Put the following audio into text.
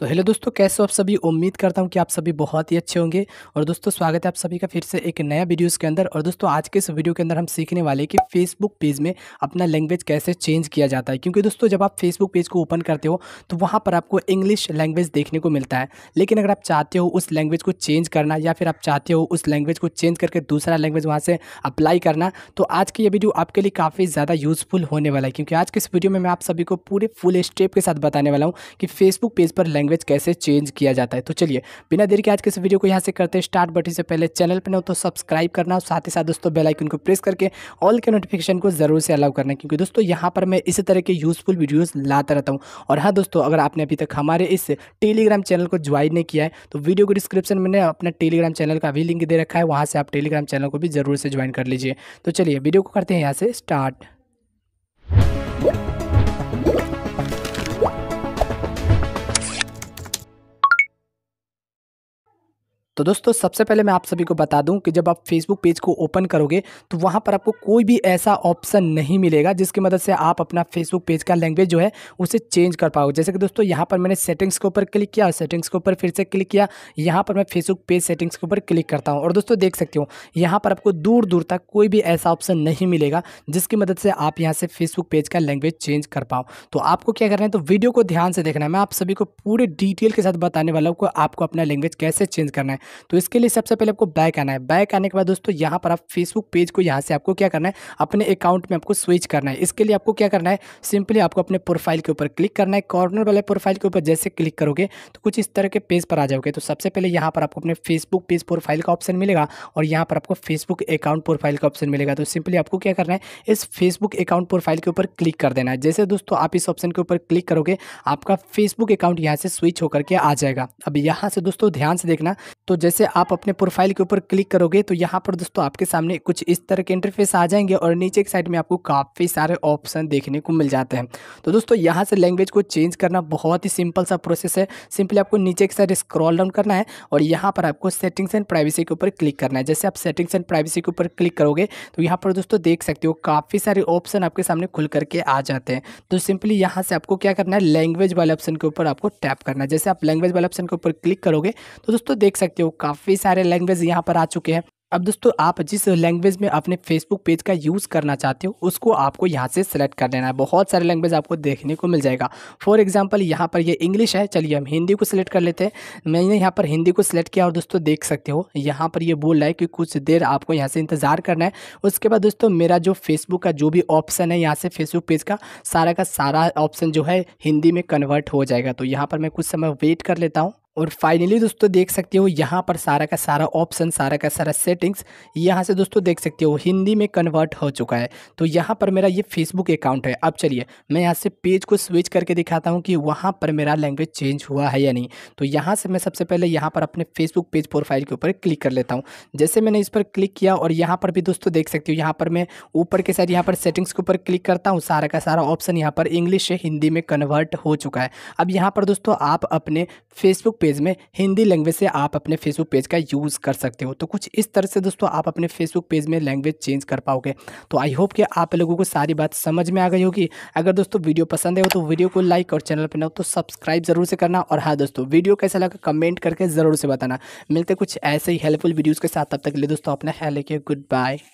तो हेलो दोस्तों कैसे हो आप सभी उम्मीद करता हूँ कि आप सभी बहुत ही अच्छे होंगे और दोस्तों स्वागत है आप सभी का फिर से एक नया वीडियोस के अंदर और दोस्तों आज के इस वीडियो के अंदर हम सीखने वाले हैं कि फेसबुक पेज में अपना लैंग्वेज कैसे चेंज किया जाता है क्योंकि दोस्तों जब आप फेसबुक पेज को ओपन करते हो तो वहाँ पर आपको इंग्लिश लैंग्वेज देखने को मिलता है लेकिन अगर आप चाहते हो उस लैंग्वेज को चेंज करना या फिर आप चाहते हो उस लैंग्वेज को चेंज करके दूसरा लैंग्वेज वहाँ से अप्लाई करना तो आज की ये वीडियो आपके लिए काफ़ी ज़्यादा यूज़फुल होने वाला है क्योंकि आज के इस वीडियो में मैं आप सभी को पूरे फुल स्टेप के साथ बताने वाला हूँ कि फेसबुक पेज पर लैंग्वेज लैंग्वेज कैसे चेंज किया जाता है तो चलिए बिना देर के आज के इस वीडियो को यहाँ से करते हैं स्टार्ट बट इससे पहले चैनल पर न तो सब्सक्राइब करना साथ ही साथ दोस्तों बेलाइकन को प्रेस करके ऑल के नोटिफिकेशन को ज़रूर से अलाउ करना क्योंकि दोस्तों यहाँ पर मैं इसी तरह के यूज़फुल वीडियोज़ लाता रहता हूँ और हाँ दोस्तों अगर आपने अभी तक हमारे इस टेलीग्राम चैनल को ज्वाइन नहीं किया है तो वीडियो को डिस्क्रिप्शन में अपना टेलीग्राम चैनल का भी लिंक दे रखा है वहाँ से आप टेलीग्राम चैनल को भी ज़रूर से ज्वाइन कर लीजिए तो चलिए वीडियो को करते हैं यहाँ से स्टार्ट तो दोस्तों सबसे पहले मैं आप सभी को बता दूं कि जब आप फेसबुक पेज को ओपन करोगे तो वहां पर आपको कोई भी ऐसा ऑप्शन नहीं मिलेगा जिसकी मदद से आप अपना फेसबुक पेज का लैंग्वेज जो है उसे चेंज कर पाओगे जैसे कि दोस्तों यहाँ पर मैंने सेटिंग्स के ऊपर क्लिक किया सेटिंग्स के ऊपर फिर से क्लिक किया यहाँ पर मैं फेसबुक पेज सेटिंग्स के ऊपर क्लिक करता हूँ और दोस्तों देख सकते हो यहाँ पर आपको दूर दूर तक कोई भी ऐसा ऑप्शन नहीं मिलेगा जिसकी मदद से आप यहाँ से फेसबुक पेज का लैंग्वेज चेंज कर पाओ तो आपको क्या करना है तो वीडियो को ध्यान से देखना है मैं आप सभी को पूरे डिटेल के साथ बताने वाला हूँ कि आपको अपना लैंग्वेज कैसे चेंज करना है तो इसके लिए सबसे पहले आपको बैक आना है बैक आने के बाद दोस्तों यहाँ पर आप फेसबुक पेज को यहाँ से आपको क्या करना है अपने अकाउंट में आपको स्विच करना है इसके लिए आपको क्या करना है सिंपली आपको अपने प्रोफाइल के ऊपर क्लिक करना है कॉर्नर वाले प्रोफाइल के ऊपर जैसे क्लिक करोगे तो कुछ इस तरह के पेज पर आ जाओगे तो सबसे पहले यहाँ पर आपको अपने फेसबुक पेज प्रोफाइल का ऑप्शन मिलेगा और यहाँ पर आपको फेसबुक अकाउंट प्रोफाइल का ऑप्शन मिलेगा तो सिंपली आपको क्या करना है इस फेसबुक अकाउंट प्रोफाइल के ऊपर क्लिक कर देना है जैसे दोस्तों आप इस ऑप्शन के ऊपर क्लिक करोगे आपका फेसबुक अकाउंट यहाँ से स्विच होकर के आ जाएगा अब यहाँ से दोस्तों ध्यान से देखना तो जैसे आप अपने प्रोफाइल के ऊपर क्लिक करोगे तो यहाँ पर दोस्तों आपके सामने कुछ इस तरह के इंटरफेस आ जाएंगे और नीचे के साइड में आपको काफ़ी सारे ऑप्शन देखने को मिल जाते हैं तो दोस्तों यहाँ से लैंग्वेज को चेंज करना बहुत ही सिंपल सा प्रोसेस है सिंपली आपको नीचे के साइड स्क्रॉल डाउन करना है और यहाँ पर आपको सेटिंग्स एंड प्राइवेसी के ऊपर क्लिक करना है जैसे आप सेटिंग्स एंड प्राइवेसी के ऊपर क्लिक करोगे तो यहाँ पर दोस्तों देख सकते हो काफ़ी सारे ऑप्शन आपके सामने खुल करके आ जाते हैं तो सिंपली यहाँ से आपको क्या करना है लैंग्वेज वाले ऑप्शन के ऊपर आपको टैप करना है जैसे आप लैंग्वेज वाले ऑप्शन के ऊपर क्लिक करोगे तो दोस्तों देख सकते हो हो काफ़ी सारे लैंग्वेज यहाँ पर आ चुके हैं अब दोस्तों आप जिस लैंग्वेज में अपने फेसबुक पेज का यूज़ करना चाहते हो उसको आपको यहाँ से सेलेक्ट कर लेना है बहुत सारे लैंग्वेज आपको देखने को मिल जाएगा फॉर एग्जांपल यहाँ पर ये इंग्लिश है चलिए हम हिंदी को सिलेक्ट कर लेते हैं मैंने यहाँ पर हिंदी को सिलेक्ट किया और दोस्तों देख सकते हो यहाँ पर ये बोल रहा है कि कुछ देर आपको यहाँ से इंतज़ार करना है उसके बाद दोस्तों मेरा जो फेसबुक का जो भी ऑप्शन है यहाँ से फेसबुक पेज का सारा का सारा ऑप्शन जो है हिंदी में कन्वर्ट हो जाएगा तो यहाँ पर मैं कुछ समय वेट कर लेता हूँ और फाइनली दोस्तों देख सकते हो यहाँ पर सारा का सारा ऑप्शन सारा का सारा सेटिंग्स यहाँ से दोस्तों देख सकते हो हिंदी में कन्वर्ट हो चुका है तो यहाँ पर मेरा ये फेसबुक अकाउंट है अब चलिए मैं यहाँ से पेज को स्विच करके दिखाता हूँ कि वहाँ पर मेरा लैंग्वेज चेंज हुआ है या नहीं तो यहाँ से मैं सबसे पहले यहाँ पर अपने फेसबुक पेज प्रोफाइल के ऊपर क्लिक कर लेता हूँ जैसे मैंने इस पर क्लिक किया और यहाँ पर भी दोस्तों देख सकते हो यहाँ पर मैं ऊपर के साइड यहाँ पर सेटिंग्स के ऊपर क्लिक करता हूँ सारा का सारा ऑप्शन यहाँ पर इंग्लिश से हिंदी में कन्वर्ट हो चुका है अब यहाँ पर दोस्तों आप अपने फेसबुक पेज पेज में हिंदी लैंग्वेज से आप अपने फेसबुक पेज का यूज़ कर सकते हो तो कुछ इस तरह से दोस्तों आप अपने फेसबुक पेज में लैंग्वेज चेंज कर पाओगे तो आई होप कि आप लोगों को सारी बात समझ में आ गई होगी अगर दोस्तों वीडियो पसंद है तो वीडियो को लाइक और चैनल पर ना तो सब्सक्राइब ज़रूर से करना और हाँ दोस्तों वीडियो कैसा लगा कमेंट करके ज़रूर से बताना मिलते कुछ ऐसे ही हेल्पफुल वीडियोज़ के साथ तब तक ले दोस्तों अपना ख्याल रखिए गुड बाय